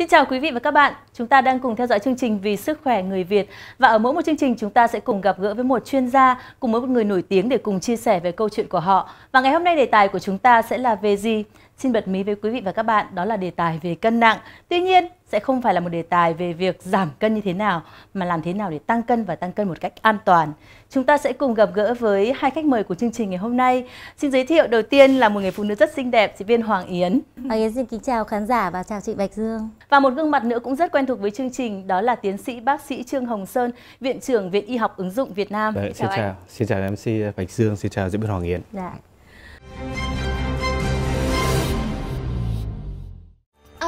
Xin chào quý vị và các bạn. Chúng ta đang cùng theo dõi chương trình Vì sức khỏe người Việt và ở mỗi một chương trình chúng ta sẽ cùng gặp gỡ với một chuyên gia cùng với một người nổi tiếng để cùng chia sẻ về câu chuyện của họ. Và ngày hôm nay đề tài của chúng ta sẽ là về gì? Xin bật mí với quý vị và các bạn đó là đề tài về cân nặng. Tuy nhiên sẽ không phải là một đề tài về việc giảm cân như thế nào mà làm thế nào để tăng cân và tăng cân một cách an toàn. Chúng ta sẽ cùng gặp gỡ với hai khách mời của chương trình ngày hôm nay. Xin giới thiệu đầu tiên là một người phụ nữ rất xinh đẹp, chị viên Hoàng Yến. Hoàng Yến xin kính chào khán giả và chào chị Bạch Dương. Và một gương mặt nữa cũng rất quen thuộc với chương trình đó là tiến sĩ bác sĩ Trương Hồng Sơn, viện trưởng Viện Y học ứng dụng Việt Nam. Đấy, chào xin anh. chào, xin chào MC Bạch Dương, xin chào diễn viên Hoàng Yến. Dạ.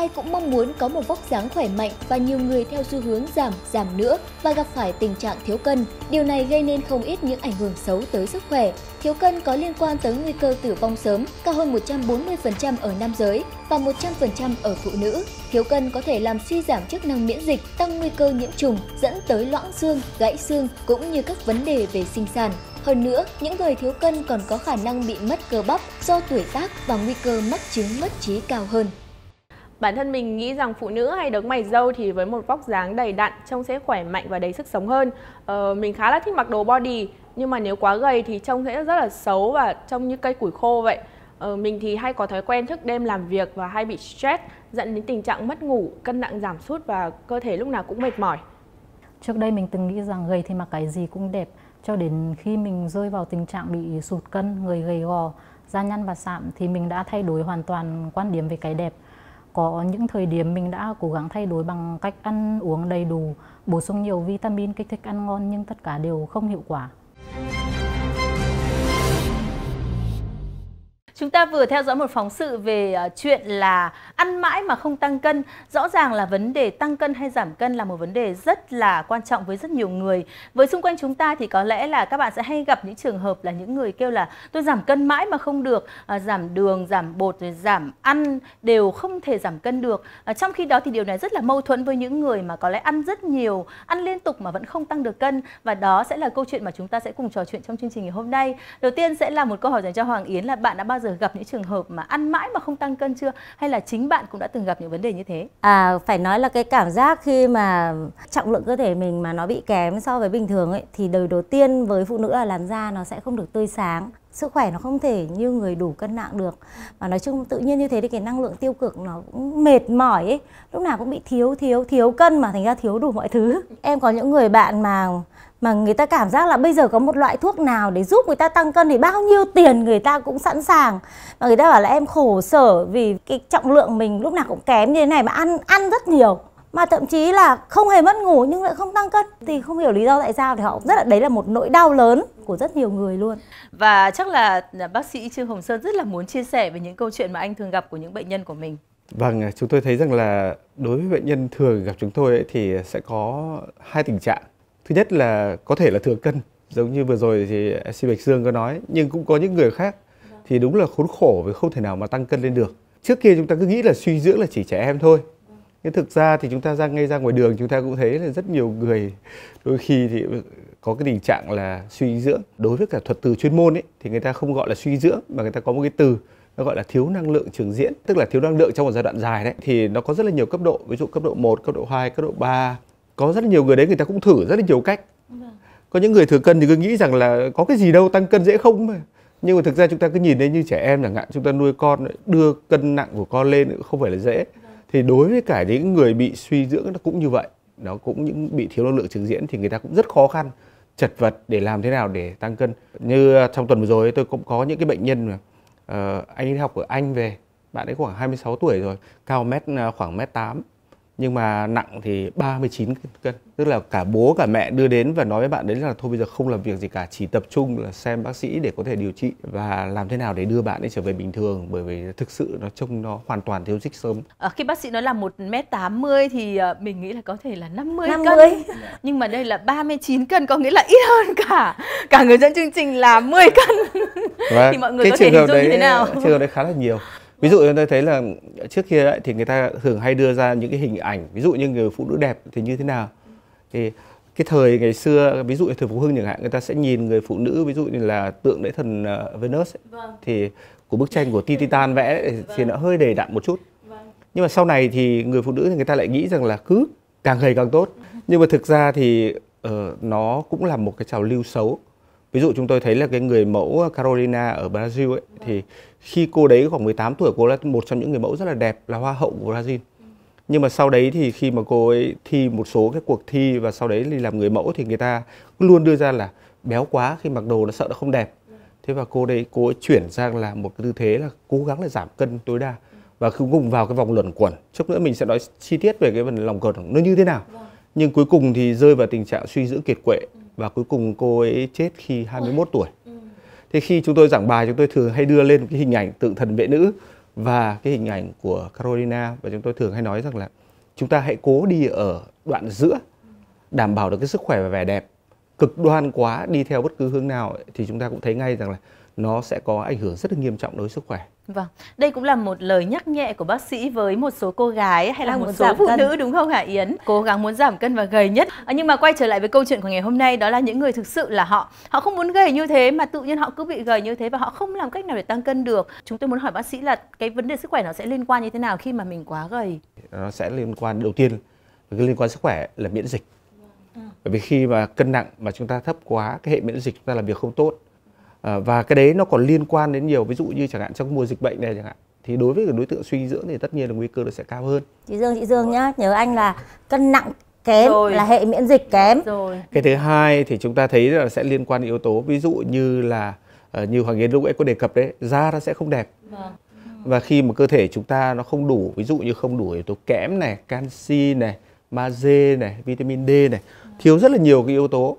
ai cũng mong muốn có một vóc dáng khỏe mạnh và nhiều người theo xu hướng giảm, giảm nữa và gặp phải tình trạng thiếu cân. Điều này gây nên không ít những ảnh hưởng xấu tới sức khỏe. Thiếu cân có liên quan tới nguy cơ tử vong sớm cao hơn 140% ở nam giới và 100% ở phụ nữ. Thiếu cân có thể làm suy giảm chức năng miễn dịch, tăng nguy cơ nhiễm trùng, dẫn tới loãng xương, gãy xương cũng như các vấn đề về sinh sản. Hơn nữa, những người thiếu cân còn có khả năng bị mất cơ bắp do tuổi tác và nguy cơ mắc chứng mất trí cao hơn. Bản thân mình nghĩ rằng phụ nữ hay đấng mày dâu thì với một vóc dáng đầy đặn trông sẽ khỏe mạnh và đầy sức sống hơn. Ờ, mình khá là thích mặc đồ body nhưng mà nếu quá gầy thì trông sẽ rất là xấu và trông như cây củi khô vậy. Ờ, mình thì hay có thói quen thức đêm làm việc và hay bị stress dẫn đến tình trạng mất ngủ, cân nặng giảm sút và cơ thể lúc nào cũng mệt mỏi. Trước đây mình từng nghĩ rằng gầy thì mặc cái gì cũng đẹp cho đến khi mình rơi vào tình trạng bị sụt cân, người gầy gò, da nhăn và sạm thì mình đã thay đổi hoàn toàn quan điểm về cái đẹp có những thời điểm mình đã cố gắng thay đổi bằng cách ăn uống đầy đủ bổ sung nhiều vitamin kích thích ăn ngon nhưng tất cả đều không hiệu quả Chúng ta vừa theo dõi một phóng sự về à, chuyện là ăn mãi mà không tăng cân. Rõ ràng là vấn đề tăng cân hay giảm cân là một vấn đề rất là quan trọng với rất nhiều người. Với xung quanh chúng ta thì có lẽ là các bạn sẽ hay gặp những trường hợp là những người kêu là tôi giảm cân mãi mà không được, à, giảm đường, giảm bột, giảm ăn đều không thể giảm cân được. À, trong khi đó thì điều này rất là mâu thuẫn với những người mà có lẽ ăn rất nhiều, ăn liên tục mà vẫn không tăng được cân. Và đó sẽ là câu chuyện mà chúng ta sẽ cùng trò chuyện trong chương trình ngày hôm nay. Đầu tiên sẽ là một câu hỏi dành cho Hoàng Yến là bạn đã bao giờ gặp những trường hợp mà ăn mãi mà không tăng cân chưa hay là chính bạn cũng đã từng gặp những vấn đề như thế à phải nói là cái cảm giác khi mà trọng lượng cơ thể mình mà nó bị kém so với bình thường ấy thì đời đầu tiên với phụ nữ là làn da nó sẽ không được tươi sáng sức khỏe nó không thể như người đủ cân nặng được và nói chung tự nhiên như thế thì cái năng lượng tiêu cực nó cũng mệt mỏi ấy lúc nào cũng bị thiếu thiếu thiếu cân mà thành ra thiếu đủ mọi thứ em có những người bạn mà mà người ta cảm giác là bây giờ có một loại thuốc nào để giúp người ta tăng cân thì bao nhiêu tiền người ta cũng sẵn sàng mà người ta bảo là em khổ sở vì cái trọng lượng mình lúc nào cũng kém như thế này mà ăn ăn rất nhiều mà thậm chí là không hề mất ngủ nhưng lại không tăng cân thì không hiểu lý do tại sao thì họ rất là đấy là một nỗi đau lớn của rất nhiều người luôn và chắc là à, bác sĩ trương hồng sơn rất là muốn chia sẻ về những câu chuyện mà anh thường gặp của những bệnh nhân của mình vâng à, chúng tôi thấy rằng là đối với bệnh nhân thường gặp chúng tôi ấy, thì sẽ có hai tình trạng thứ nhất là có thể là thừa cân giống như vừa rồi thì mc bạch dương có nói nhưng cũng có những người khác thì đúng là khốn khổ vì không thể nào mà tăng cân lên được trước kia chúng ta cứ nghĩ là suy dưỡng là chỉ trẻ em thôi nhưng thực ra thì chúng ta ra ngay ra ngoài đường chúng ta cũng thấy là rất nhiều người đôi khi thì có cái tình trạng là suy dưỡng đối với cả thuật từ chuyên môn ấy thì người ta không gọi là suy dưỡng mà người ta có một cái từ nó gọi là thiếu năng lượng trường diễn tức là thiếu năng lượng trong một giai đoạn dài đấy thì nó có rất là nhiều cấp độ ví dụ cấp độ 1, cấp độ 2, cấp độ 3 có rất là nhiều người đấy người ta cũng thử rất là nhiều cách có những người thừa cân thì cứ nghĩ rằng là có cái gì đâu tăng cân dễ không mà nhưng mà thực ra chúng ta cứ nhìn thấy như trẻ em chẳng hạn chúng ta nuôi con đưa cân nặng của con lên cũng không phải là dễ thì đối với cả những người bị suy dưỡng nó cũng như vậy nó cũng những bị thiếu năng lượng trình diễn thì người ta cũng rất khó khăn chật vật để làm thế nào để tăng cân như à, trong tuần vừa rồi tôi cũng có những cái bệnh nhân mà uh, anh ấy học ở anh về bạn ấy khoảng 26 tuổi rồi cao mét à, khoảng mét tám nhưng mà nặng thì 39 cân tức là cả bố cả mẹ đưa đến và nói với bạn đấy là thôi bây giờ không làm việc gì cả chỉ tập trung là xem bác sĩ để có thể điều trị và làm thế nào để đưa bạn ấy trở về bình thường bởi vì thực sự nó trông nó hoàn toàn thiếu dích sớm à, khi bác sĩ nói là một m tám thì ờ, mình nghĩ là có thể là 50, 50. cân nhưng mà đây là 39 cân có nghĩa là ít hơn cả cả người dẫn chương trình là 10 cân và vâng, thì mọi người cái có thể hình dung đấy, như thế nào trường hợp đấy khá là nhiều ví dụ chúng ta thấy là trước kia ấy, thì người ta thường hay đưa ra những cái hình ảnh ví dụ như người phụ nữ đẹp thì như thế nào thì cái thời ngày xưa ví dụ như thời phục hưng chẳng hạn người ta sẽ nhìn người phụ nữ ví dụ như là tượng nữ thần ờ, venus ấy, vâng. thì của bức tranh của ti titan vẽ thì vâng. nó hơi đầy đặn một chút vâng. nhưng mà sau này thì người phụ nữ thì người ta lại nghĩ rằng là cứ càng gầy càng tốt nhưng mà thực ra thì uh, nó cũng là một cái trào lưu xấu Ví dụ chúng tôi thấy là cái người mẫu Carolina ở Brazil ấy thì khi cô đấy khoảng 18 tuổi cô là một trong những người mẫu rất là đẹp là hoa hậu của Brazil. Nhưng mà sau đấy thì khi mà cô ấy thi một số cái cuộc thi và sau đấy đi làm người mẫu thì người ta luôn đưa ra là béo quá khi mặc đồ nó sợ nó không đẹp. Thế và cô đấy cô ấy chuyển sang là một tư thế là cố gắng là giảm cân tối đa và cứ cùng vào cái vòng luẩn quẩn. Chút nữa mình sẽ nói chi tiết về cái phần lòng cột nó như thế nào. Vâng. Nhưng cuối cùng thì rơi vào tình trạng suy dưỡng kiệt quệ và cuối cùng cô ấy chết khi 21 tuổi. Ừ. Thế khi chúng tôi giảng bài chúng tôi thường hay đưa lên cái hình ảnh tượng thần vệ nữ và cái hình ảnh của Carolina và chúng tôi thường hay nói rằng là chúng ta hãy cố đi ở đoạn giữa đảm bảo được cái sức khỏe và vẻ đẹp cực đoan quá đi theo bất cứ hướng nào thì chúng ta cũng thấy ngay rằng là nó sẽ có ảnh hưởng rất là nghiêm trọng đối với sức khỏe. Vâng, đây cũng là một lời nhắc nhẹ của bác sĩ với một số cô gái hay là Đang à, một số phụ cân. nữ đúng không hả Yến? Cố gắng muốn giảm cân và gầy nhất. À, nhưng mà quay trở lại với câu chuyện của ngày hôm nay đó là những người thực sự là họ họ không muốn gầy như thế mà tự nhiên họ cứ bị gầy như thế và họ không làm cách nào để tăng cân được. Chúng tôi muốn hỏi bác sĩ là cái vấn đề sức khỏe nó sẽ liên quan như thế nào khi mà mình quá gầy? Nó sẽ liên quan đầu tiên cái liên quan sức khỏe là miễn dịch. Vâng. Bởi vì khi mà cân nặng mà chúng ta thấp quá, cái hệ miễn dịch chúng ta làm việc không tốt Ờ, và cái đấy nó còn liên quan đến nhiều ví dụ như chẳng hạn trong mùa dịch bệnh này chẳng hạn thì đối với đối tượng suy dưỡng thì tất nhiên là nguy cơ nó sẽ cao hơn chị Dương chị Dương nhá nhớ anh là cân nặng kém rồi. là hệ miễn dịch kém rồi. cái thứ hai thì chúng ta thấy là sẽ liên quan đến yếu tố ví dụ như là ờ, như Hoàng Yến lúc ấy có đề cập đấy da nó sẽ không đẹp vâng. Ừ. và khi mà cơ thể chúng ta nó không đủ ví dụ như không đủ yếu tố kẽm này canxi này magie này vitamin D này thiếu rất là nhiều cái yếu tố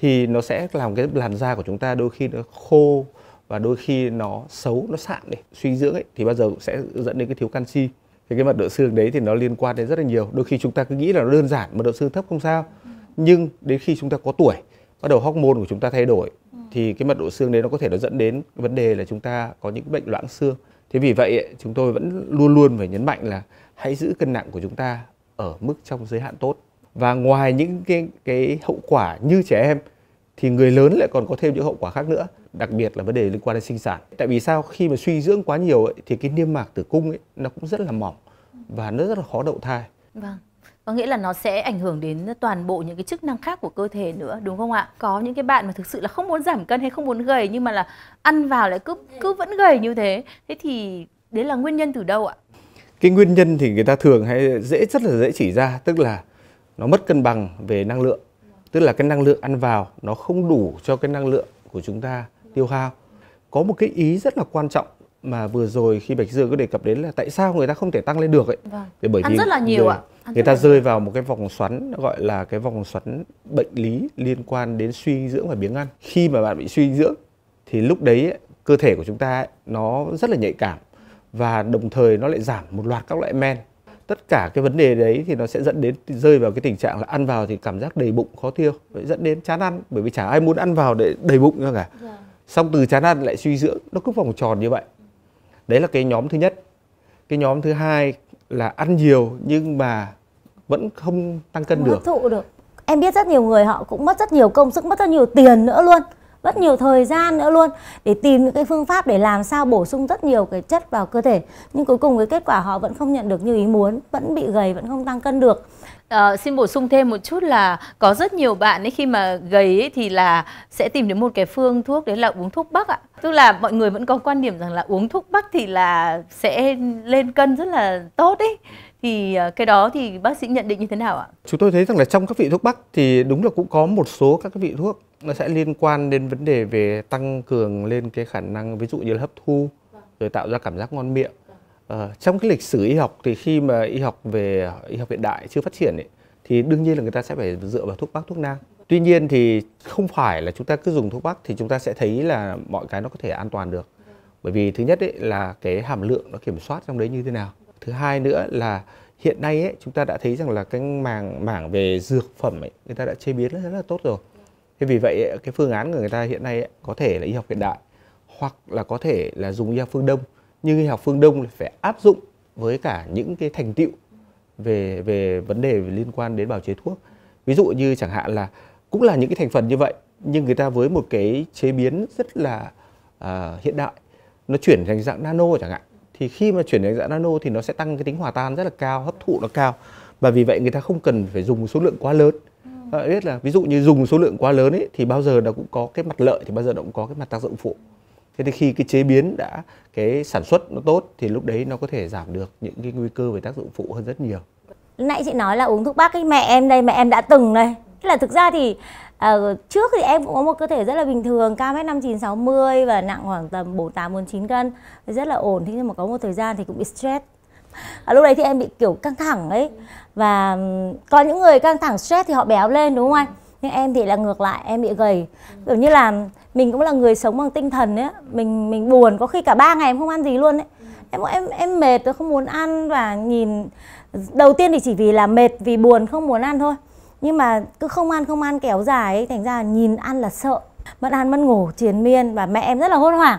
thì nó sẽ làm cái làn da của chúng ta đôi khi nó khô và đôi khi nó xấu nó sạn này suy dưỡng ấy thì bao giờ cũng sẽ dẫn đến cái thiếu canxi thì cái mật độ xương đấy thì nó liên quan đến rất là nhiều đôi khi chúng ta cứ nghĩ là nó đơn giản mật độ xương thấp không sao ừ. nhưng đến khi chúng ta có tuổi bắt đầu hormone của chúng ta thay đổi ừ. thì cái mật độ xương đấy nó có thể nó dẫn đến vấn đề là chúng ta có những bệnh loãng xương thế vì vậy chúng tôi vẫn luôn luôn phải nhấn mạnh là hãy giữ cân nặng của chúng ta ở mức trong giới hạn tốt và ngoài những cái, cái hậu quả như trẻ em thì người lớn lại còn có thêm những hậu quả khác nữa đặc biệt là vấn đề liên quan đến sinh sản tại vì sao khi mà suy dưỡng quá nhiều ấy, thì cái niêm mạc tử cung ấy, nó cũng rất là mỏng và nó rất là khó đậu thai vâng có nghĩa là nó sẽ ảnh hưởng đến toàn bộ những cái chức năng khác của cơ thể nữa đúng không ạ có những cái bạn mà thực sự là không muốn giảm cân hay không muốn gầy nhưng mà là ăn vào lại cứ cứ vẫn gầy như thế thế thì đấy là nguyên nhân từ đâu ạ cái nguyên nhân thì người ta thường hay dễ rất là dễ chỉ ra tức là nó mất cân bằng về năng lượng tức là cái năng lượng ăn vào nó không đủ cho cái năng lượng của chúng ta tiêu hao có một cái ý rất là quan trọng mà vừa rồi khi Bạch Dương có đề cập đến là tại sao người ta không thể tăng lên được ấy. Vâng. Để bởi Ăn vì rất là nhiều người, ạ. người ta rơi vào một cái vòng xoắn gọi là cái vòng xoắn bệnh lý liên quan đến suy dưỡng và biếng ăn. Khi mà bạn bị suy dưỡng thì lúc đấy ấy, cơ thể của chúng ta ấy, nó rất là nhạy cảm và đồng thời nó lại giảm một loạt các loại men tất cả cái vấn đề đấy thì nó sẽ dẫn đến rơi vào cái tình trạng là ăn vào thì cảm giác đầy bụng khó tiêu dẫn đến chán ăn bởi vì chả ai muốn ăn vào để đầy bụng nữa cả yeah. Dạ. xong từ chán ăn lại suy dưỡng nó cứ vòng tròn như vậy đấy là cái nhóm thứ nhất cái nhóm thứ hai là ăn nhiều nhưng mà vẫn không tăng cân không được. Hấp thụ được em biết rất nhiều người họ cũng mất rất nhiều công sức mất rất nhiều tiền nữa luôn rất nhiều thời gian nữa luôn để tìm những cái phương pháp để làm sao bổ sung rất nhiều cái chất vào cơ thể nhưng cuối cùng cái kết quả họ vẫn không nhận được như ý muốn vẫn bị gầy vẫn không tăng cân được À, xin bổ sung thêm một chút là có rất nhiều bạn ấy khi mà gầy ấy thì là sẽ tìm đến một cái phương thuốc đấy là uống thuốc bắc ạ tức là mọi người vẫn có quan điểm rằng là uống thuốc bắc thì là sẽ lên cân rất là tốt ấy thì ờ, cái đó thì bác sĩ nhận định như thế nào ạ? Chúng tôi thấy rằng là trong các vị thuốc bắc thì đúng là cũng có một số các vị thuốc nó sẽ liên quan đến vấn đề về tăng cường lên cái khả năng ví dụ như là hấp thu rồi tạo ra cảm giác ngon miệng. Ờ, trong cái lịch sử y học thì khi mà y học về y học hiện đại chưa phát triển ấy, thì đương nhiên là người ta sẽ phải dựa vào thuốc bắc thuốc nam. Tuy nhiên thì không phải là chúng ta cứ dùng thuốc bắc thì chúng ta sẽ thấy là mọi cái nó có thể an toàn được. Bởi vì thứ nhất ấy là cái hàm lượng nó kiểm soát trong đấy như thế nào thứ hai nữa là hiện nay ấy, chúng ta đã thấy rằng là cái mảng mảng về dược phẩm ấy, người ta đã chế biến rất là tốt rồi thế vì vậy ấy, cái phương án của người ta hiện nay ấy, có thể là y học hiện đại hoặc là có thể là dùng y học phương đông nhưng y học phương đông phải áp dụng với cả những cái thành tiệu về về vấn đề liên quan đến bào chế thuốc ví dụ như chẳng hạn là cũng là những cái thành phần như vậy nhưng người ta với một cái chế biến rất là uh, hiện đại nó chuyển thành dạng nano chẳng hạn thì khi mà chuyển thành dạng nano thì nó sẽ tăng cái tính hòa tan rất là cao hấp thụ nó cao và vì vậy người ta không cần phải dùng số lượng quá lớn ừ. bạn biết là ví dụ như dùng số lượng quá lớn ấy, thì bao giờ nó cũng có cái mặt lợi thì bao giờ nó cũng có cái mặt tác dụng phụ thế thì khi cái chế biến đã cái sản xuất nó tốt thì lúc đấy nó có thể giảm được những cái nguy cơ về tác dụng phụ hơn rất nhiều nãy chị nói là uống thuốc bắc ấy mẹ em đây mẹ em đã từng đây Thế là thực ra thì uh, trước thì em cũng có một cơ thể rất là bình thường, cao mét 5960 và nặng khoảng tầm 48 49 cân, rất là ổn thế nhưng mà có một thời gian thì cũng bị stress. À, lúc đấy thì em bị kiểu căng thẳng ấy và có những người căng thẳng stress thì họ béo lên đúng không anh? Nhưng em thì là ngược lại, em bị gầy. Kiểu như là mình cũng là người sống bằng tinh thần ấy, mình mình buồn có khi cả ba ngày em không ăn gì luôn ấy. Em em em mệt, tôi không muốn ăn và nhìn đầu tiên thì chỉ vì là mệt vì buồn không muốn ăn thôi nhưng mà cứ không ăn không ăn kéo dài ấy thành ra nhìn ăn là sợ mất ăn mất ngủ triền miên và mẹ em rất là hốt hoảng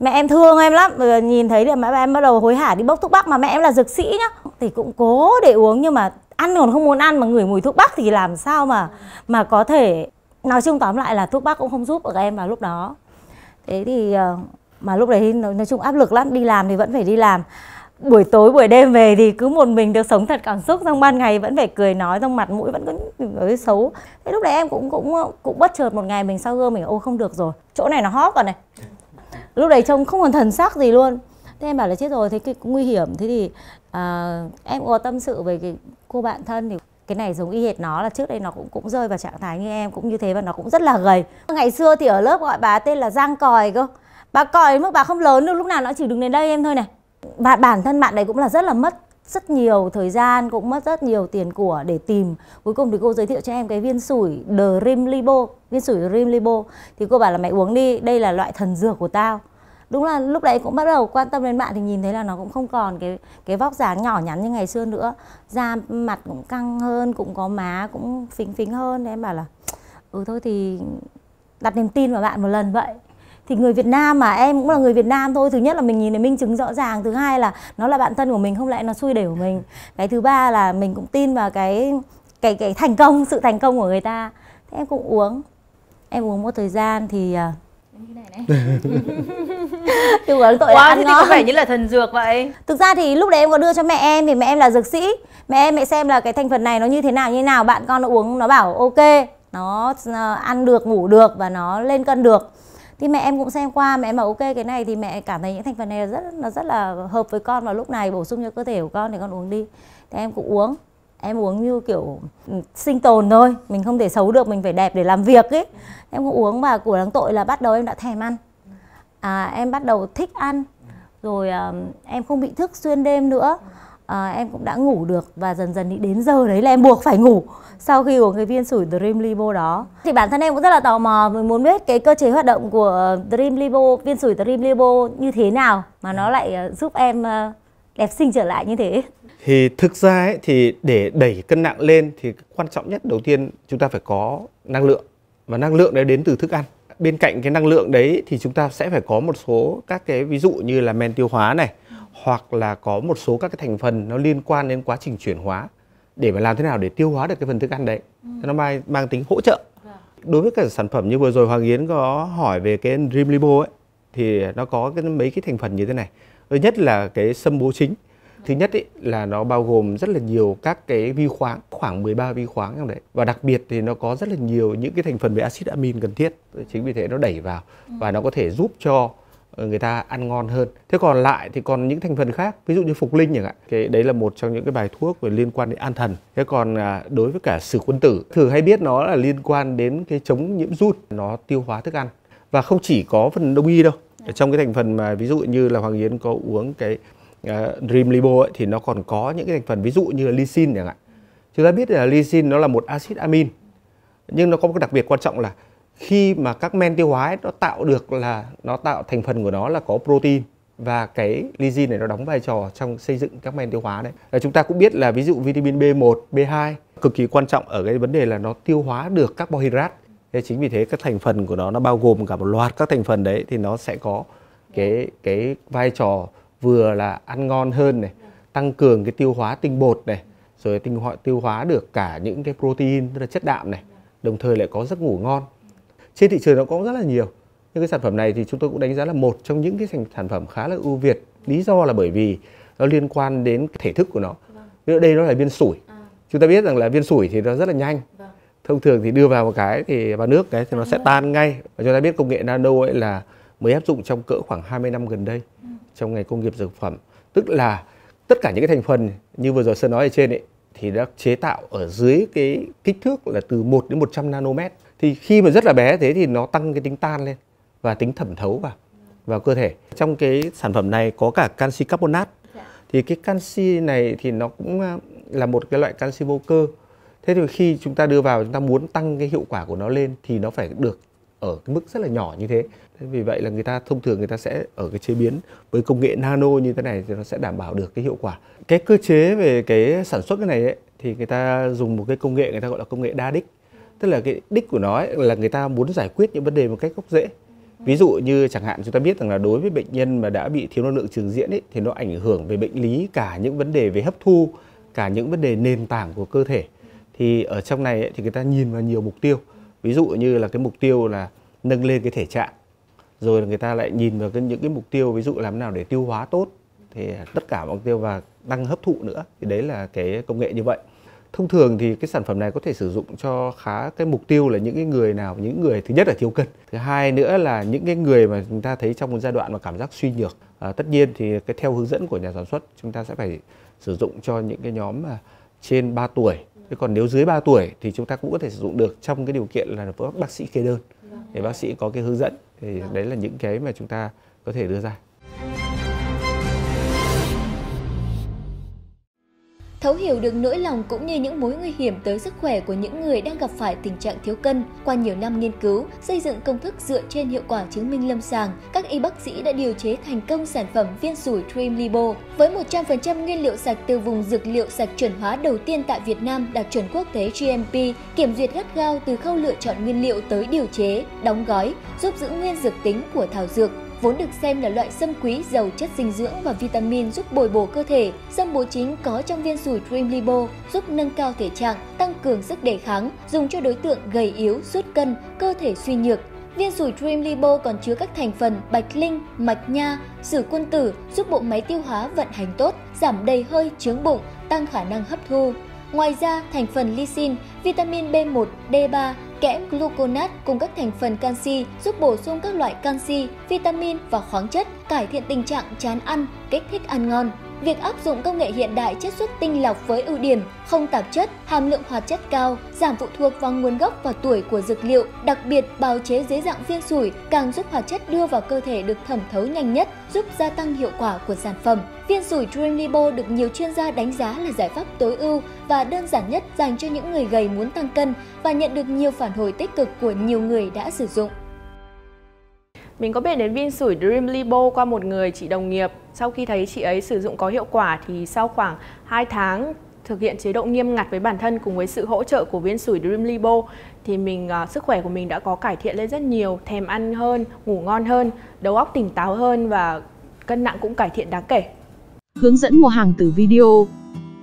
mẹ em thương em lắm nhìn thấy là mẹ em bắt đầu hối hả đi bốc thuốc bắc mà mẹ em là dược sĩ nhá thì cũng cố để uống nhưng mà ăn còn không muốn ăn mà ngửi mùi thuốc bắc thì làm sao mà mà có thể nói chung tóm lại là thuốc bắc cũng không giúp được em vào lúc đó thế thì ờ, mà lúc đấy nói, nói chung áp lực lắm đi làm thì vẫn phải đi làm buổi tối buổi đêm về thì cứ một mình được sống thật cảm xúc trong ban ngày vẫn phải cười nói trong mặt mũi vẫn cứ cái xấu thế lúc đấy em cũng cũng cũng bất chợt một ngày mình sau gương mình ô không được rồi chỗ này nó hót rồi này lúc đấy trông không còn thần sắc gì luôn thế em bảo là chết rồi thế cái nguy hiểm thế thì à, em có tâm sự về cái cô bạn thân thì cái này giống y hệt nó là trước đây nó cũng cũng rơi vào trạng thái như em cũng như thế và nó cũng rất là gầy ngày xưa thì ở lớp gọi bà tên là giang còi cơ bà còi mức bà không lớn được lúc nào nó chỉ đứng đến đây em thôi này và bản thân bạn đấy cũng là rất là mất rất nhiều thời gian cũng mất rất nhiều tiền của để tìm cuối cùng thì cô giới thiệu cho em cái viên sủi Dream Libo viên sủi Dream Libo thì cô bảo là mày uống đi đây là loại thần dược của tao đúng là lúc đấy cũng bắt đầu quan tâm đến bạn thì nhìn thấy là nó cũng không còn cái cái vóc dáng nhỏ nhắn như ngày xưa nữa da mặt cũng căng hơn cũng có má cũng phính phính hơn thế em bảo là ừ thôi thì đặt niềm tin vào bạn một lần vậy thì người Việt Nam mà em cũng là người Việt Nam thôi thứ nhất là mình nhìn thấy minh chứng rõ ràng thứ hai là nó là bạn thân của mình không lẽ nó xui để của mình cái thứ ba là mình cũng tin vào cái cái cái thành công sự thành công của người ta thế em cũng uống em uống một thời gian thì Tiêu à, uống tội wow, là ăn ngon có vẻ như là thần dược vậy Thực ra thì lúc đấy em có đưa cho mẹ em Thì mẹ em là dược sĩ Mẹ em mẹ xem là cái thành phần này nó như thế nào như thế nào Bạn con nó uống nó bảo ok Nó à, ăn được ngủ được và nó lên cân được thì mẹ em cũng xem qua mẹ mà ok cái này thì mẹ cảm thấy những thành phần này là rất là rất là hợp với con vào lúc này bổ sung cho cơ thể của con thì con uống đi thì em cũng uống em uống như kiểu ừ, sinh tồn thôi mình không thể xấu được mình phải đẹp để làm việc ấy em cũng uống và của đáng tội là bắt đầu em đã thèm ăn à, em bắt đầu thích ăn rồi à, em không bị thức xuyên đêm nữa à, em cũng đã ngủ được và dần dần thì đến giờ đấy là em buộc phải ngủ sau khi uống cái viên sủi Dream Libo đó thì bản thân em cũng rất là tò mò muốn biết cái cơ chế hoạt động của ờ, Dream Libo viên sủi Dream Libo như thế nào mà nó lại ờ, giúp em đẹp xinh trở lại như thế thì thực ra ấy, thì để đẩy cân nặng lên thì quan trọng nhất đầu tiên chúng ta phải có năng lượng và năng lượng đấy đến từ thức ăn bên cạnh cái năng lượng đấy thì chúng ta sẽ phải có một số các cái ví dụ như là men tiêu hóa này hoặc là có một số các cái thành phần nó liên quan đến quá trình chuyển hóa để mà làm thế nào để tiêu hóa được cái phần thức ăn đấy ừ. nó mang mang tính hỗ trợ vâng. đối với cả sản phẩm như vừa rồi Hoàng Yến có hỏi về cái Dream Libo ấy thì nó có cái mấy cái thành phần như thế này thứ nhất là cái sâm bố chính thứ vâng. nhất ý, là nó bao gồm rất là nhiều các cái vi khoáng khoảng 13 vi khoáng trong đấy và đặc biệt thì nó có rất là nhiều những cái thành phần về axit amin cần thiết chính vì thế nó đẩy vào ừ. và nó có thể giúp cho người ta ăn ngon hơn thế còn lại thì còn những thành phần khác ví dụ như phục linh chẳng hạn cái đấy là một trong những cái bài thuốc về liên quan đến an thần thế còn à, đối với cả sử quân tử thử hay biết nó là liên quan đến cái chống nhiễm run nó tiêu hóa thức ăn và không chỉ có phần đông y đâu ở dạ. trong cái thành phần mà ví dụ như là hoàng yến có uống cái uh, dream libo ấy, thì nó còn có những cái thành phần ví dụ như là lysine chẳng hạn chúng ta biết là lysine nó là một axit amin nhưng nó có một cái đặc biệt quan trọng là khi mà các men tiêu hóa ấy, nó tạo được là nó tạo thành phần của nó là có protein và cái lysin này nó đóng vai trò trong xây dựng các men tiêu hóa đấy. Và chúng ta cũng biết là ví dụ vitamin B1, B2 cực kỳ quan trọng ở cái vấn đề là nó tiêu hóa được các carbohydrate. Thế chính vì thế các thành phần của nó nó bao gồm cả một loạt các thành phần đấy thì nó sẽ có cái cái vai trò vừa là ăn ngon hơn này, tăng cường cái tiêu hóa tinh bột này, rồi tinh hoại tiêu hóa được cả những cái protein tức là chất đạm này, đồng thời lại có giấc ngủ ngon trên thị trường nó cũng rất là nhiều nhưng cái sản phẩm này thì chúng tôi cũng đánh giá là một trong những cái sản phẩm khá là ưu việt lý do là bởi vì nó liên quan đến thể thức của nó vâng. đây nó là viên sủi à. chúng ta biết rằng là viên sủi thì nó rất là nhanh vâng. thông thường thì đưa vào một cái thì vào nước cái thì nó sẽ vâng. tan ngay và chúng ta biết công nghệ nano ấy là mới áp dụng trong cỡ khoảng 20 năm gần đây ừ. trong ngành công nghiệp dược phẩm tức là tất cả những cái thành phần như vừa rồi sơn nói ở trên ấy thì đã chế tạo ở dưới cái kích thước là từ 1 đến 100 nanomet thì khi mà rất là bé thế thì nó tăng cái tính tan lên và tính thẩm thấu vào vào cơ thể trong cái sản phẩm này có cả canxi carbonat dạ. thì cái canxi này thì nó cũng à, là một cái loại canxi vô cơ thế thì khi chúng ta đưa vào chúng ta muốn tăng cái hiệu quả của nó lên thì nó phải được ở cái mức rất là nhỏ như thế. thế vì vậy là người ta thông thường người ta sẽ ở cái chế biến với công nghệ nano như thế này thì nó sẽ đảm bảo được cái hiệu quả cái cơ chế về cái sản xuất cái này ấy, thì người ta dùng một cái công nghệ người ta gọi là công nghệ đa đích tức là cái đích của nó ấy, là người ta muốn giải quyết những vấn đề một cách gốc rễ ví dụ như chẳng hạn chúng ta biết rằng là đối với bệnh nhân mà đã bị thiếu năng lượng trường diễn ấy, thì nó ảnh hưởng về bệnh lý cả những vấn đề về hấp thu cả những vấn đề nền tảng của cơ thể thì ở trong này ấy, thì người ta nhìn vào nhiều mục tiêu ví dụ như là cái mục tiêu là nâng lên cái thể trạng rồi là người ta lại nhìn vào cái, những cái mục tiêu ví dụ làm nào để tiêu hóa tốt thì tất cả mục tiêu và tăng hấp thụ nữa thì đấy là cái công nghệ như vậy thông thường thì cái sản phẩm này có thể sử dụng cho khá cái mục tiêu là những cái người nào những người thứ nhất là thiếu cân thứ hai nữa là những cái người mà chúng ta thấy trong một giai đoạn mà cảm giác suy nhược à, tất nhiên thì cái theo hướng dẫn của nhà sản xuất chúng ta sẽ phải sử dụng cho những cái nhóm mà trên 3 tuổi thế còn nếu dưới 3 tuổi thì chúng ta cũng có thể sử dụng được trong cái điều kiện là bác sĩ kê đơn để bác sĩ có cái hướng dẫn thì vâng. đấy là những cái mà chúng ta có thể đưa ra thấu hiểu được nỗi lòng cũng như những mối nguy hiểm tới sức khỏe của những người đang gặp phải tình trạng thiếu cân. Qua nhiều năm nghiên cứu, xây dựng công thức dựa trên hiệu quả chứng minh lâm sàng, các y bác sĩ đã điều chế thành công sản phẩm viên sủi Dream Libo với 100% nguyên liệu sạch từ vùng dược liệu sạch chuẩn hóa đầu tiên tại Việt Nam đạt chuẩn quốc tế GMP, kiểm duyệt gắt gao từ khâu lựa chọn nguyên liệu tới điều chế, đóng gói, giúp giữ nguyên dược tính của thảo dược vốn được xem là loại sâm quý giàu chất dinh dưỡng và vitamin giúp bồi bổ cơ thể. Sâm bố chính có trong viên sủi Dream Libo giúp nâng cao thể trạng, tăng cường sức đề kháng, dùng cho đối tượng gầy yếu, suốt cân, cơ thể suy nhược, Viên sủi Dream Libo còn chứa các thành phần bạch linh, mạch nha, sử quân tử giúp bộ máy tiêu hóa vận hành tốt, giảm đầy hơi, chướng bụng, tăng khả năng hấp thu. Ngoài ra, thành phần lysine, vitamin B1, D3 Kẽm gluconat cùng các thành phần canxi giúp bổ sung các loại canxi, vitamin và khoáng chất, cải thiện tình trạng chán ăn, kích thích ăn ngon. Việc áp dụng công nghệ hiện đại chiết xuất tinh lọc với ưu điểm không tạp chất, hàm lượng hoạt chất cao, giảm phụ thuộc vào nguồn gốc và tuổi của dược liệu, đặc biệt bào chế dưới dạng viên sủi càng giúp hoạt chất đưa vào cơ thể được thẩm thấu nhanh nhất, giúp gia tăng hiệu quả của sản phẩm. Viên sủi Dreamlibo được nhiều chuyên gia đánh giá là giải pháp tối ưu và đơn giản nhất dành cho những người gầy muốn tăng cân và nhận được nhiều phản hồi tích cực của nhiều người đã sử dụng. Mình có biết đến viên sủi Dream Libo qua một người chị đồng nghiệp. Sau khi thấy chị ấy sử dụng có hiệu quả thì sau khoảng 2 tháng thực hiện chế độ nghiêm ngặt với bản thân cùng với sự hỗ trợ của viên sủi Dream Libo thì mình uh, sức khỏe của mình đã có cải thiện lên rất nhiều, thèm ăn hơn, ngủ ngon hơn, đầu óc tỉnh táo hơn và cân nặng cũng cải thiện đáng kể. Hướng dẫn mua hàng từ video